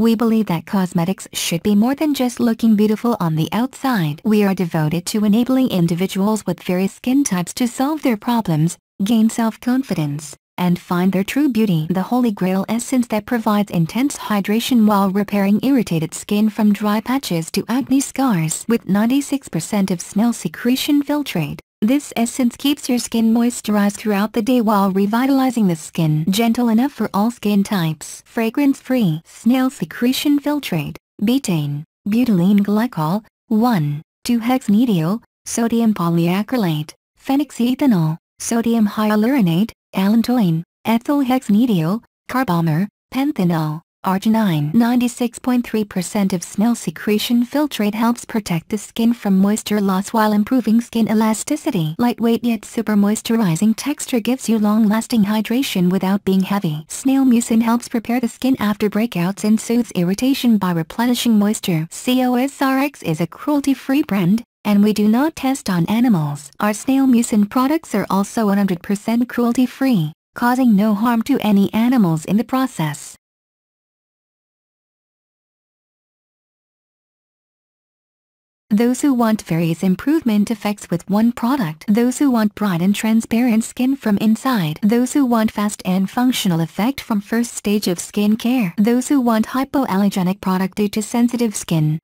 We believe that cosmetics should be more than just looking beautiful on the outside. We are devoted to enabling individuals with various skin types to solve their problems, gain self-confidence, and find their true beauty. The Holy Grail essence that provides intense hydration while repairing irritated skin from dry patches to acne scars. With 96% of smell secretion filtrate, this essence keeps your skin moisturized throughout the day while revitalizing the skin. Gentle enough for all skin types. Fragrance-free. Snail secretion filtrate. Betaine. Butylene glycol. 1, 2-hexnediol. Sodium polyacrylate. Phenix Sodium hyaluronate. Allantoin. Ethyl hexnediol. Carbomer. Pentanol. Arginine 96.3% of snail secretion filtrate helps protect the skin from moisture loss while improving skin elasticity. Lightweight yet super moisturizing texture gives you long-lasting hydration without being heavy. Snail mucin helps prepare the skin after breakouts and soothes irritation by replenishing moisture. COSRX is a cruelty-free brand and we do not test on animals. Our snail mucin products are also 100% cruelty-free, causing no harm to any animals in the process. Those who want various improvement effects with one product. Those who want bright and transparent skin from inside. Those who want fast and functional effect from first stage of skin care. Those who want hypoallergenic product due to sensitive skin.